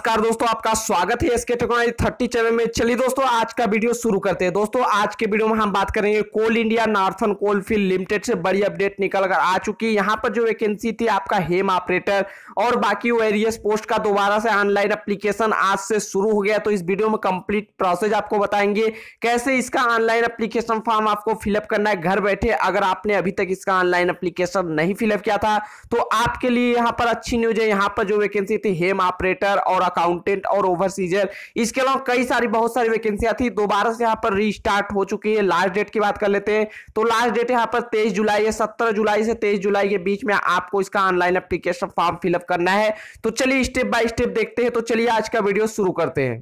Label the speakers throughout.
Speaker 1: नमस्कार दोस्तों आपका स्वागत है एसके टेक्नोलॉजी थर्टी चैनल में चलिए दोस्तों आज का वीडियो शुरू करते हैं दोस्तों आज के वीडियो में हम बात करेंगे Coal India Northern Coal Field Limited से बड़ी अपडेट निकल कर आ चुकी है यहाँ पर जो वैकेंसी थी आपका हेम ऑपरेटर और बाकी वेरियस पोस्ट का दोबारा से ऑनलाइन अप्लीकेशन आज से शुरू हो गया तो इस वीडियो में कंप्लीट प्रोसेस आपको बताएंगे कैसे इसका ऑनलाइन अप्लीकेशन फॉर्म आपको फिलअप करना है घर बैठे अगर आपने अभी तक इसका ऑनलाइन अप्लीकेशन नहीं फिलअप किया था तो आपके लिए यहाँ पर अच्छी न्यूज है यहाँ पर जो वैकेंसी थी हेम ऑपरेटर और अकाउंटेंट और ओवरसीजर इसके अलावा कई सारी बहुत सारी वैकेंसियां थी दोबारा से यहाँ पर रिस्टार्ट हो चुकी है लास्ट डेट की बात कर लेते हैं तो लास्ट डेट यहाँ पर तेईस जुलाई है सत्रह जुलाई से तेईस जुलाई के बीच में आपको इसका ऑनलाइन एप्लीकेशन फॉर्म फिलअप करना है तो चलिए स्टेप बाय स्टेप देखते हैं तो चलिए आज का वीडियो शुरू करते हैं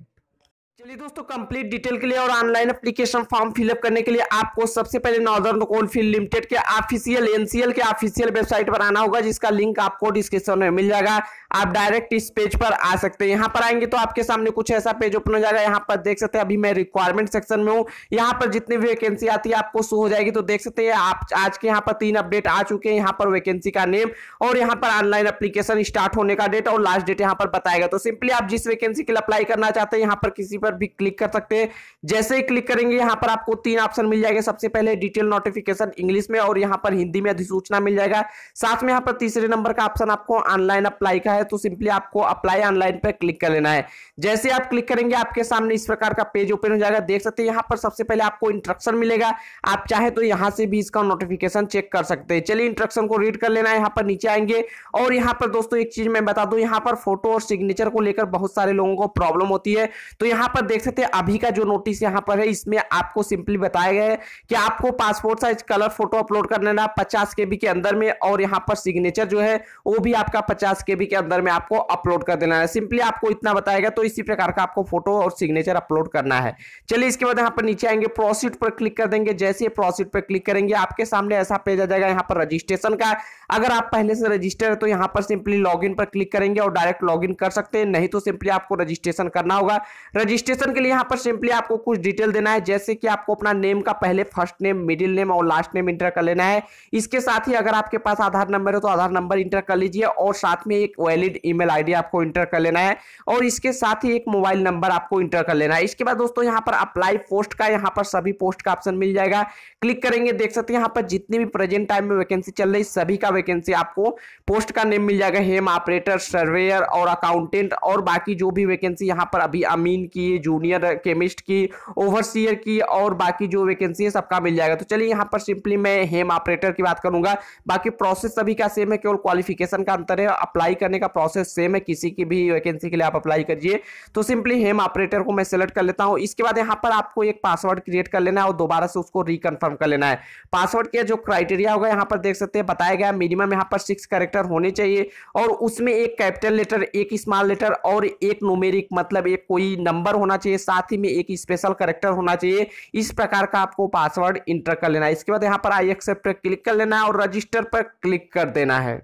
Speaker 1: चलिए दोस्तों कंप्लीट डिटेल के लिए और ऑनलाइन एप्लीकेशन फॉर्म फिलअप करने के लिए आपको सबसे पहले नॉर्दर्न कोलफील्ड लिमिटेड के ऑफिशियल एनसीएल के ऑफिशियल वेबसाइट पर आना होगा जिसका लिंक आपको डिस्क्रिप्शन में मिल जाएगा आप डायरेक्ट इस पेज पर आ सकते हैं यहाँ पर आएंगे तो आपके सामने कुछ ऐसा पेज ओपन हो जाएगा यहाँ पर देख सकते हैं अभी मैं रिक्वायरमेंट सेक्शन में हूँ यहाँ पर जितनी भी वैकेंसी आती है आपको शो हो जाएगी तो देख सकते हैं आप आज के यहाँ पर तीन अपडेट आ चुके हैं यहाँ पर वैकेंसी का नेम और यहाँ पर ऑनलाइन अप्लीकेशन स्टार्ट होने का डेट और लास्ट डेट यहाँ पर बताएगा तो सिंपली आप जिस वैकेंसी के लिए अप्लाई करना चाहते हैं यहाँ पर किसी पर भी क्लिक कर सकते हैं जैसे ही क्लिक करेंगे यहाँ पर आपको तीन ऑप्शन मिल जाएगा सबसे पहले डिटेल नोटिफिकेशन इंग्लिश में और यहाँ पर हिंदी में अधिसूचना मिल जाएगा साथ में यहाँ पर तीसरे नंबर का ऑप्शन आपको ऑनलाइन अप्लाई का है तो सिंपली आपको अप्लाई ऑनलाइन पर क्लिक कर लेना है जैसे आप क्लिक करेंगे आपके सामने इस प्रकार का पेज ओपन हो जाएगा देख सकते हैं यहाँ पर सबसे पहले आपको इंस्ट्रक्शन मिलेगा आप चाहे तो यहाँ से भी इसका नोटिफिकेशन चेक कर सकते हैं चलिए इंस्ट्रक्शन को रीड कर लेना है यहाँ पर नीचे आएंगे और यहाँ पर दोस्तों एक चीज मैं बता दू यहाँ पर फोटो और सिग्नेचर को लेकर बहुत सारे लोगों को प्रॉब्लम होती है तो यहाँ पर पर देख सकते हैं अभी का जो नोटिस यहाँ पर है इसमें आपको सिंपली बताया गया है कि आपको passport size colour photo upload कर लेना पचास के के अंदर में और यहाँ पर सिग्नेचर जो है वो भी आपका पचास के के अंदर में आपको अपलोड कर देना है सिंपली आपको इतना बताएगा तो इसी प्रकार का आपको फोटो और सिग्नेचर अपलोड करना है चलिए इसके बाद यहाँ पर नीचे आएंगे प्रोसीड पर क्लिक कर देंगे जैसे ही प्रोसीड पर क्लिक करेंगे आपके सामने ऐसा पेज आ जाएगा यहाँ पर रजिस्ट्रेशन का अगर आप पहले से रजिस्टर है तो यहाँ पर सिंपली लॉग पर क्लिक करेंगे और डायरेक्ट लॉग कर सकते हैं नहीं तो सिंपली आपको रजिस्ट्रेशन करना होगा रजिस्टर रजिस्ट्रेशन के लिए यहाँ पर सिंपली आपको कुछ डिटेल देना है जैसे कि आपको अपना नेम का पहले फर्स्ट नेम मिडिल नेम और लास्ट नेम इंटर कर लेना है इसके साथ ही अगर आपके पास आधार नंबर है तो आधार नंबर इंटर कर लीजिए और साथ में एक वैलिड ईमेल आईडी आपको इंटर कर लेना है और इसके साथ ही एक मोबाइल नंबर आपको इंटर कर लेना है इसके बाद दोस्तों यहाँ पर अप्लाई पोस्ट का यहाँ पर सभी पोस्ट का ऑप्शन मिल जाएगा क्लिक करेंगे देख सकते हैं यहाँ पर जितनी भी प्रेजेंट टाइम में वैकेंसी चल रही सभी का वैकेंसी आपको पोस्ट का नेम मिल जाएगा हेम ऑपरेटर सर्वेयर और अकाउंटेंट और बाकी जो भी वैकेंसी यहाँ पर अभी अमीन की की जूनियर केमिस्ट की ओवरसीयर की और बाकी जो वैकेंसी है सबका मिल जाएगा तो चलिए यहाँ पर सिंपली मैं हेम ऑपरेटर की बात करूंगा बाकी प्रोसेस सभी का सेम है केवल क्वालिफिकेशन का अंतर है अप्लाई करने का प्रोसेस सेम है किसी की भी वैकेंसी के लिए आप अप्लाई करिए तो सिंपली हेम ऑपरेटर को मैं सेलेक्ट कर लेता हूँ इसके बाद यहाँ पर आपको एक पासवर्ड क्रिएट कर लेना है और दोबारा से उसको रिकन्फर्म कर लेना है पासवर्ड के जो क्राइटेरिया होगा यहाँ पर देख सकते हैं बताया गया मिनिमम यहाँ पर सिक्स करेक्टर होने चाहिए और उसमें एक कैपिटल लेटर एक स्मॉल लेटर और एक नोमेरिक मतलब एक कोई नंबर होना चाहिए साथ ही में एक स्पेशल करेक्टर होना चाहिए इस प्रकार का आपको पासवर्ड इंटर कर लेना है इसके बाद यहाँ पर आई एक्सेप्ट पर क्लिक कर लेना है और रजिस्टर पर क्लिक कर देना है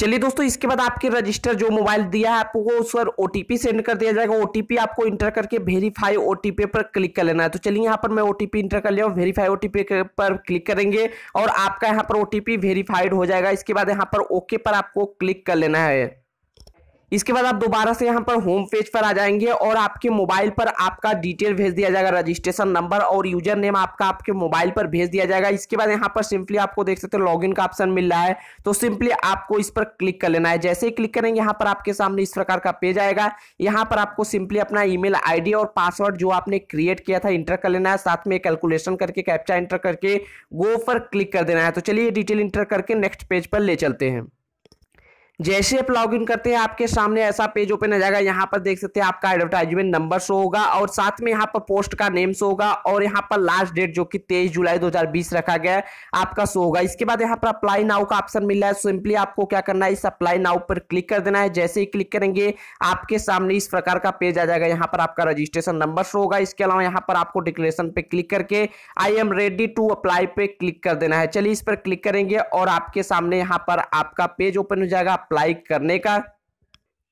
Speaker 1: चलिए दोस्तों इसके बाद आपके रजिस्टर जो मोबाइल दिया है आपको उस पर ओटीपी सेंड कर दिया जाएगा ओटीपी आपको इंटर करके वेरीफाई ओटीपी पर क्लिक कर लेना है तो चलिए यहाँ पर मैं ओटीपी इंटर कर लिया हूँ वेरीफाई ओटीपी पर क्लिक करेंगे और आपका यहाँ पर ओटीपी वेरीफाइड हो जाएगा इसके बाद यहाँ पर ओके पर आपको क्लिक कर लेना है इसके बाद आप दोबारा से यहाँ पर होम पेज पर आ जाएंगे और आपके मोबाइल पर आपका डिटेल भेज दिया जाएगा रजिस्ट्रेशन नंबर और यूजर नेम आपका आपके मोबाइल पर भेज दिया जाएगा इसके बाद यहाँ पर सिंपली आपको देख सकते हैं लॉगिन का ऑप्शन मिल रहा है तो सिंपली आपको इस पर क्लिक कर लेना है जैसे ही क्लिक करेंगे यहाँ पर आपके सामने इस प्रकार का पेज आएगा यहाँ पर आपको सिंपली अपना ई मेल और पासवर्ड जो आपने क्रिएट किया था इंटर कर लेना है साथ में कैलकुलेशन करके कैप्चा इंटर करके गो पर क्लिक कर देना है तो चलिए डिटेल इंटर करके नेक्स्ट पेज पर ले चलते हैं जैसे आप लॉग इन करते हैं आपके सामने ऐसा पेज ओपन हो जाएगा यहाँ पर देख सकते हैं आपका एडवर्टाइजमेंट नंबर शो होगा और साथ में यहाँ पर पोस्ट का नेम शो होगा और यहाँ पर लास्ट डेट जो कि तेईस जुलाई 2020 रखा गया है आपका शो होगा इसके बाद यहाँ पर अप्लाई नाउ का ऑप्शन मिल रहा है सिंपली आपको क्या करना है इस अप्लाई नाउ पर क्लिक कर देना है जैसे ही क्लिक करेंगे आपके सामने इस प्रकार का पेज आ जाएगा यहाँ पर आपका रजिस्ट्रेशन नंबर शो होगा इसके अलावा यहाँ पर आपको डिक्लेरेशन पे क्लिक करके I am ready to apply पे क्लिक कर देना है चलिए इस पर क्लिक करेंगे और आपके सामने यहाँ पर आपका पेज ओपन हो जाएगा अप्लाई करने का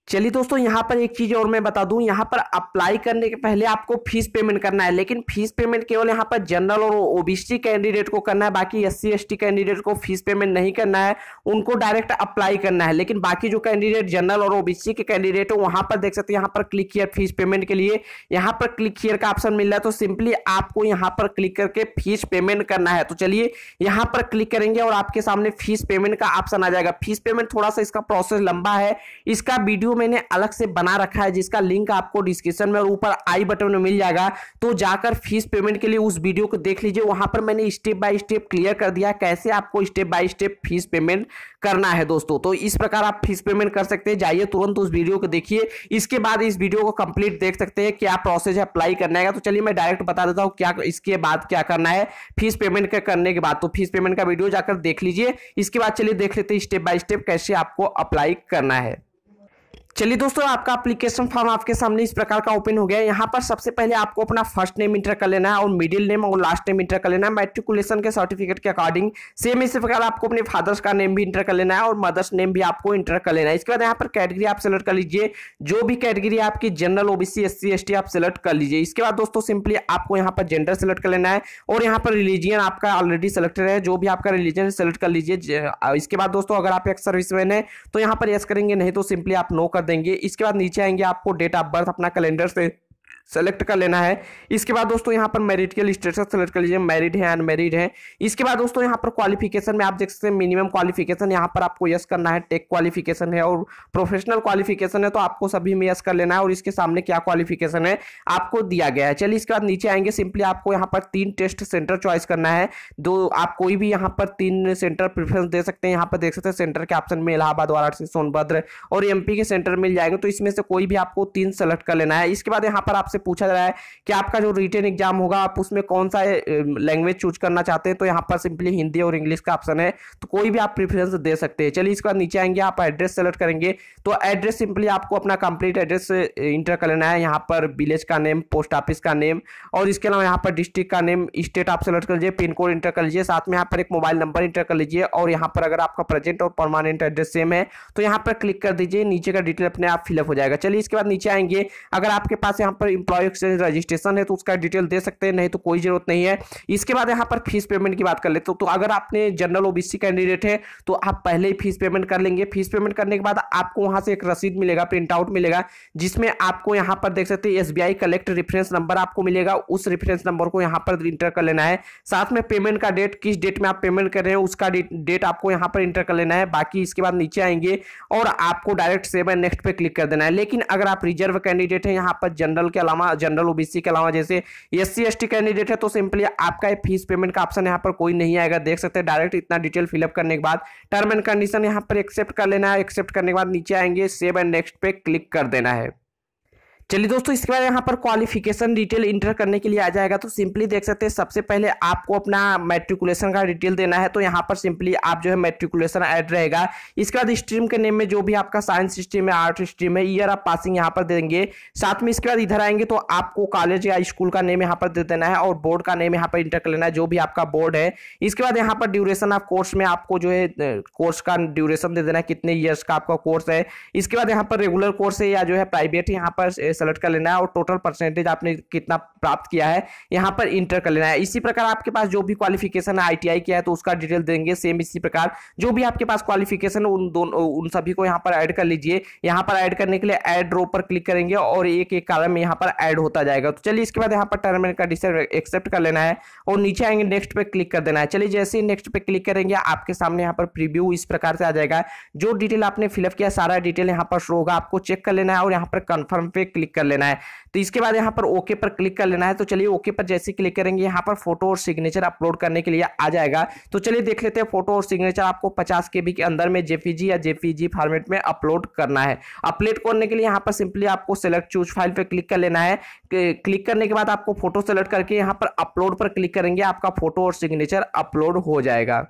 Speaker 1: चलिए दोस्तों यहाँ पर एक चीज़ और मैं बता दूं यहाँ पर अप्लाई करने के पहले आपको फीस पेमेंट करना है लेकिन फीस पेमेंट केवल यहाँ पर जनरल और ओबीसी कैंडिडेट को करना है बाकी एस सी कैंडिडेट को फीस पेमेंट नहीं करना है उनको डायरेक्ट अप्लाई करना है लेकिन बाकी जो कैंडिडेट जनरल और ओबीसी के कैंडिडेट हो वहाँ पर देख सकते यहाँ पर क्लिक किया फीस पेमेंट के लिए यहाँ पर क्लिक किया का ऑप्शन मिल रहा है तो सिंपली आपको यहाँ पर क्लिक करके फीस पेमेंट करना है तो चलिए यहाँ पर क्लिक करेंगे और आपके सामने फीस पेमेंट का ऑप्शन आ जाएगा फीस पेमेंट थोड़ा सा इसका प्रोसेस लंबा है इसका वीडियो मैंने अलग से बना रखा है जिसका लिंक आपको डिस्क्रिप्शन में और ऊपर आई बटन में मिल जाएगा तो जाकर फीस पेमेंट के लिए उस वीडियो को देख लीजिए वहां पर मैंने स्टेप बाय स्टेप क्लियर कर दिया कैसे आपको step by step fees payment करना है दोस्तों तो इस प्रकार आप फीस पेमेंट कर सकते हैं जाइए तुरंत उस वीडियो को देखिए इसके बाद इस वीडियो को कंप्लीट देख सकते हैं क्या प्रोसेस है अप्लाई करने का तो चलिए मैं डायरेक्ट बता देता हूँ क्या इसके बाद क्या करना है फीस पेमेंट करने के बाद तो फीस पेमेंट का वीडियो जाकर देख लीजिए इसके बाद चलिए देख लेते हैं स्टेप बाय स्टेप कैसे आपको अप्लाई करना है चलिए दोस्तों आपका एप्लीकेशन फॉर्म आपके सामने इस प्रकार का ओपन हो गया है यहाँ पर सबसे पहले आपको अपना फर्स्ट नेम इंटर कर लेना है और मिडिल नेम और लास्ट नेम इंटर कर लेना है मेट्रिकुलेशन के सर्टिफिकेट के अकॉर्डिंग सेम इसी प्रकार आपको अपने फादर्स का नेम भी इंटर कर लेना है और मदर्स नेम भी आपको इंटर कर लेना है इसके बाद यहाँ पर कैटेगरी आप सेलेक्ट कर लीजिए जो भी कैटेगरी आपकी जनरल ओबीसी एस सी आप सेलेक्ट कर लीजिए इसके बाद दोस्तों सिंपली आपको यहाँ पर जेंडर सेलेक्ट कर लेना है और यहाँ पर रिलीजियन आपका ऑलरेडी सेलेक्टेड है जो भी आपका रिलीजन सेलेक्ट कर लीजिए इसके बाद दोस्तों अगर आप एक सर्विसमैन है तो यहाँ पर यस करेंगे नहीं तो सिंपली आप नो कर देंगे इसके बाद नीचे आएंगे आपको डेट ऑफ बर्थ अपना कैलेंडर से सेलेक्ट कर लेना है इसके बाद दोस्तों यहाँ पर मेरिट के स्टेटस सेलेक्ट कर लीजिए मैरिड है अनमेरिड है इसके बाद दोस्तों यहाँ पर क्वालिफिकेशन में आप देख सकते हैं मिनिमम क्वालिफिकेशन यहाँ पर आपको यस करना है टेक क्वालिफिकेशन है और प्रोफेशनल क्वालिफिकेशन है तो आपको सभी में यस कर लेना है और इसके सामने क्या क्वालिफिकेशन है आपको दिया गया है चलिए इसके बाद नीचे आएंगे सिंपली आपको यहाँ पर तीन टेस्ट सेंटर चॉइस करना है दो आप कोई भी यहाँ पर तीन सेंटर प्रिफ्रेंस दे सकते हैं यहाँ पर देख सकते हैं सेंटर के ऑप्शन में इलाहाबाद वाराणसी सोनभद्र और एमपी के सेंटर मिल जाएंगे तो इसमें से कोई भी आपको तीन सेलेक्ट कर लेना है इसके बाद यहाँ पर आपसे आपसे पूछा जा रहा है कि आपका जो रिटर्न एग्जाम होगा आप उसमें कौन सा लैंग्वेज चूज करना चाहते हैं तो यहाँ पर सिंपली हिंदी और इंग्लिश का ऑप्शन है तो कोई भी आप प्रिफरेंस दे सकते हैं चलिए इसके बाद नीचे आएंगे आप एड्रेस सेलेक्ट करेंगे तो एड्रेस सिंपली आपको अपना कंप्लीट एड्रेस इंटर कर लेना है यहाँ पर विलेज का नेम पोस्ट ऑफिस का नेम और इसके अलावा यहाँ पर डिस्ट्रिक्ट का नेम स्टेट आप सेलेक्ट कर लीजिए पिन कोड इंटर कर लीजिए साथ में यहाँ पर एक मोबाइल नंबर इंटर कर लीजिए और यहाँ पर अगर आपका प्रेजेंट और परमानेंट एड्रेस सेम है तो यहाँ पर क्लिक कर दीजिए नीचे का डिटेल अपने आप फिलअप हो जाएगा चलिए इसके बाद नीचे आएंगे अगर आपके पास यहाँ पर इंप्लॉय एक्सचेंज रजिस्ट्रेशन है तो उसका डिटेल दे सकते हैं नहीं तो कोई जरूरत नहीं है इसके बाद यहाँ पर फीस पेमेंट की बात कर लेते हो तो अगर आपने जनरल ओबीसी कैंडिडेट है तो आप पहले ही फीस पेमेंट कर लेंगे फीस पेमेंट करने के बाद आपको वहां से एक रसीद मिलेगा प्रिंट आउट मिलेगा जिसमें आपको यहाँ पर देख सकते हैं एस कलेक्ट रेफरेंस नंबर आपको मिलेगा उस रेफरेंस नंबर को यहाँ पर इंटर कर लेना है साथ में पेमेंट का डेट किस डेट में आप पेमेंट कर रहे हैं उसका डेट आपको यहाँ पर इंटर कर लेना है बाकी इसके बाद नीचे आएंगे और आपको डायरेक्ट सेव नेक्स्ट पे क्लिक कर देना है लेकिन अगर आप रिजर्व कैंडिडेट हैं यहाँ पर जनरल के अलावा अलावा जनरल ओबीसी के अलावा जैसे एस सी कैंडिडेट है तो सिंपली आपका फीस पेमेंट का ऑप्शन यहाँ पर कोई नहीं आएगा देख सकते हैं डायरेक्ट इतना डिटेल फिलअप करने के बाद टर्म एंड कंडीशन यहाँ पर एक्सेप्ट कर लेना है एक्सेप्ट करने के बाद नीचे आएंगे सेव एंड नेक्स्ट पे क्लिक कर देना है चलिए दोस्तों इसके बाद यहाँ पर क्वालिफिकेशन डिटेल इंटर करने के लिए आ जाएगा तो सिंपली देख सकते हैं सबसे पहले आपको अपना मेट्रिकुलेशन का डिटेल देना है तो यहाँ पर सिंपली आप जो है मेट्रिकुलेशन ऐड रहेगा इसके बाद स्ट्रीम के नेम में जो भी आपका साइंस स्ट्रीम है आर्ट स्ट्रीम है ईयर आप पासिंग यहाँ पर देंगे साथ में इसके बाद इधर आएंगे तो आपको कॉलेज या स्कूल का नेम यहाँ पर दे देना है और बोर्ड का नेम यहाँ पर इंटर कर लेना है जो भी आपका बोर्ड है इसके बाद यहाँ पर ड्यूरेशन ऑफ कोर्स में आपको जो है कोर्स का ड्यूरेशन दे देना है कितने ईयर्स का आपका कोर्स है इसके बाद यहाँ पर रेगुलर कोर्स है या जो है प्राइवेट यहाँ पर सेलेक्ट कर लेना है और टोटल परसेंटेज आपने कितना प्राप्त किया है यहाँ पर इंटर कर लेना है इसी प्रकार आपके पास जो भी क्वालिफिकेशन है आई किया है तो उसका डिटेल देंगे सेम इसी प्रकार जो भी आपके पास क्वालिफिकेशन है उन दोनों उन सभी को यहाँ पर ऐड कर लीजिए यहाँ पर ऐड करने के लिए एड रो पर क्लिक करेंगे और एक एक कारण में यहाँ पर ऐड होता जाएगा तो चलिए इसके बाद यहाँ पर टर्म एंड कंडीशन एक्सेप्ट कर लेना है और नीचे आएंगे नेक्स्ट पर क्लिक कर देना है चलिए जैसे ही नेक्स्ट पर क्लिक करेंगे आपके सामने यहाँ पर प्रीव्यू इस प्रकार से आ जाएगा जो डिटेल आपने फिलअप किया सारा डिटेल यहाँ पर शो होगा आपको चेक कर लेना है और यहाँ पर कन्फर्म पे क्लिक क्लिक कर लेना है तो इसके बाद यहाँ पर ओके पर क्लिक कर लेना है तो चलिए ओके पर जैसे क्लिक करेंगे यहाँ पर फोटो और सिग्नेचर अपलोड करने के लिए आ जाएगा तो चलिए देख लेते हैं फोटो और सिग्नेचर आपको पचास के के अंदर में जेपीजी या जेपीजी फॉर्मेट में अपलोड करना है अपलोड करने के लिए यहाँ पर सिंपली आपको सेलेक्ट चूज फाइल पर क्लिक कर लेना है क्लिक करने के बाद आपको फोटो सेलेक्ट करके यहाँ पर अपलोड पर क्लिक करेंगे आपका फोटो और सिग्नेचर अपलोड हो जाएगा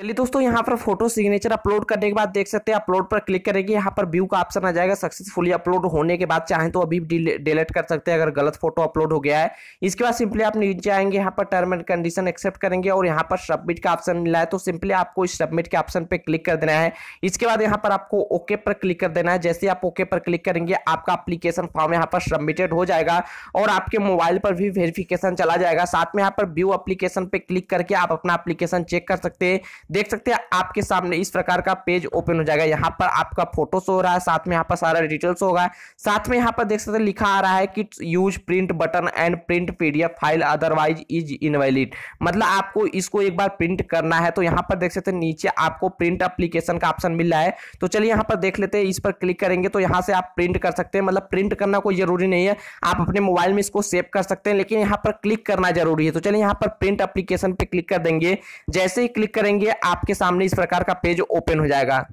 Speaker 1: चलिए दोस्तों यहाँ पर फोटो सिग्नेचर अपलोड करने के बाद देख सकते हैं अपलोड पर क्लिक करेंगे यहाँ पर व्यू का ऑप्शन आ जाएगा सक्सेसफुली अपलोड होने के बाद चाहें तो अभी डिलीट कर सकते हैं अगर गलत फोटो अपलोड हो गया है इसके बाद सिंपली आप नीचे आएंगे यहाँ पर टर्म एंड कंडीशन एक्सेप्ट करेंगे और यहाँ पर सबमिट का ऑप्शन मिला है तो सिंपली आपको इस सबमिट के ऑप्शन पर क्लिक कर देना है इसके बाद यहाँ पर आपको ओके पर क्लिक कर देना है जैसे आप ओके पर क्लिक करेंगे आपका अप्लीकेशन फॉर्म यहाँ पर सबमिटेड हो जाएगा और आपके मोबाइल पर भी वेरिफिकेशन चला जाएगा साथ में यहाँ पर व्यू अप्लीकेशन पर क्लिक करके आप अपना अप्लीकेशन चेक कर सकते हैं देख सकते हैं आपके सामने इस प्रकार का पेज ओपन हो जाएगा यहाँ पर आपका फोटो शो हो रहा है साथ में यहाँ पर सारा डिटेल्स होगा साथ में यहाँ पर देख सकते हैं लिखा आ रहा है कि use print button and print PDF file otherwise is invalid मतलब आपको इसको एक बार प्रिंट करना है तो यहाँ पर देख सकते हैं नीचे आपको प्रिंट अप्लीकेशन का ऑप्शन मिल रहा है तो चलिए यहाँ पर देख लेते हैं इस पर क्लिक करेंगे तो यहाँ से आप प्रिंट कर सकते हैं मतलब प्रिंट करना कोई जरूरी नहीं है आप अपने मोबाइल में इसको सेव कर सकते हैं लेकिन यहाँ पर क्लिक करना जरूरी है तो चलिए यहाँ पर प्रिंट अप्लीकेशन पर क्लिक कर देंगे जैसे ही क्लिक करेंगे आपके सामने इस प्रकार का पेज ओपन हो जाएगा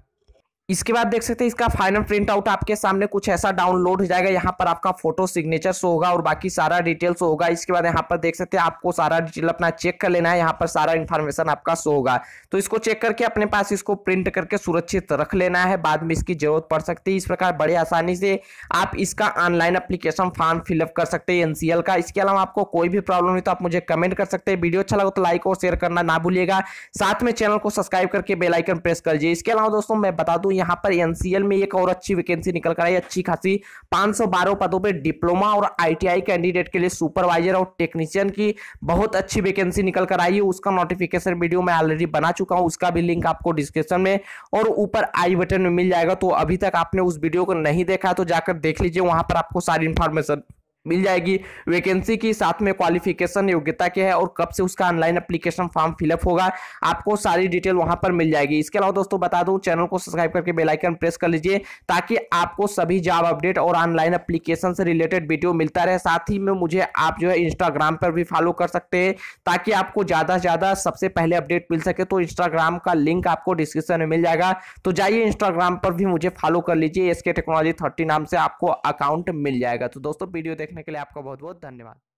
Speaker 1: इसके बाद देख सकते हैं इसका फाइनल प्रिंट आउट आपके सामने कुछ ऐसा डाउनलोड हो जाएगा यहाँ पर आपका फोटो सिग्नेचर शो होगा और बाकी सारा डिटेल्स होगा इसके बाद यहाँ पर देख सकते हैं आपको सारा डिटेल अपना चेक कर लेना है यहाँ पर सारा इन्फॉर्मेशन आपका शो होगा तो इसको चेक करके अपने पास इसको प्रिंट करके सुरक्षित रख लेना है बाद में इसकी जरूरत पड़ सकती है इस प्रकार बड़े आसानी से आप इसका ऑनलाइन अप्लीकेशन फॉर्म फिलअप कर सकते हैं एनसीएल का इसके अलावा आपको कोई भी प्रॉब्लम हो तो आप मुझे कमेंट कर सकते हैं वीडियो अच्छा लगा तो लाइक और शेयर करना ना भूलिएगा साथ में चैनल को सब्सक्राइब करके बेलाइकन प्रेस कर दीजिए इसके अलावा दोस्तों मैं बता दूँ यहाँ पर एनसीएल में एक और अच्छी वैकेंसी निकल कर आई अच्छी खासी 512 पदों पर डिप्लोमा और आईटीआई कैंडिडेट के लिए सुपरवाइजर और टेक्नीशियन की बहुत अच्छी वैकेंसी निकल कर आई है उसका नोटिफिकेशन वीडियो मैं ऑलरेडी बना चुका हूँ उसका भी लिंक आपको डिस्क्रिप्शन में और ऊपर आई बटन में मिल जाएगा तो अभी तक आपने उस वीडियो को नहीं देखा तो जाकर देख लीजिए वहां पर आपको सारी इन्फॉर्मेशन मिल जाएगी वैकेंसी की साथ में क्वालिफिकेशन योग्यता क्या है और कब से उसका ऑनलाइन अप्लीकेशन फॉर्म फिलअप होगा आपको सारी डिटेल वहां पर मिल जाएगी इसके अलावा दोस्तों बता दूं चैनल को सब्सक्राइब करके बेलाइकन प्रेस कर लीजिए ताकि आपको सभी जॉब अपडेट और ऑनलाइन अप्लीकेशन से रिलेटेड वीडियो मिलता रहे साथ ही में मुझे आप जो है इंस्टाग्राम पर भी फॉलो कर सकते हैं ताकि आपको ज़्यादा से ज़्यादा सबसे पहले अपडेट मिल सके तो इंस्टाग्राम का लिंक आपको डिस्क्रिप्शन में मिल जाएगा तो जाइए इंस्टाग्राम पर भी मुझे फॉलो कर लीजिए एस टेक्नोलॉजी थर्टी नाम से आपको अकाउंट मिल जाएगा तो दोस्तों वीडियो देखने देखने के लिए आपका बहुत बहुत धन्यवाद